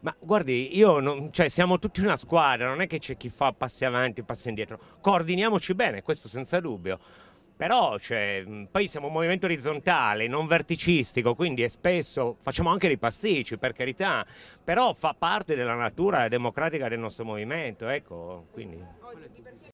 Ma guardi, io non, cioè, siamo tutti una squadra, non è che c'è chi fa passi avanti, passi indietro. Coordiniamoci bene, questo senza dubbio. Però cioè, poi siamo un movimento orizzontale, non verticistico, quindi è spesso facciamo anche dei pasticci, per carità, però fa parte della natura democratica del nostro movimento, ecco, quindi...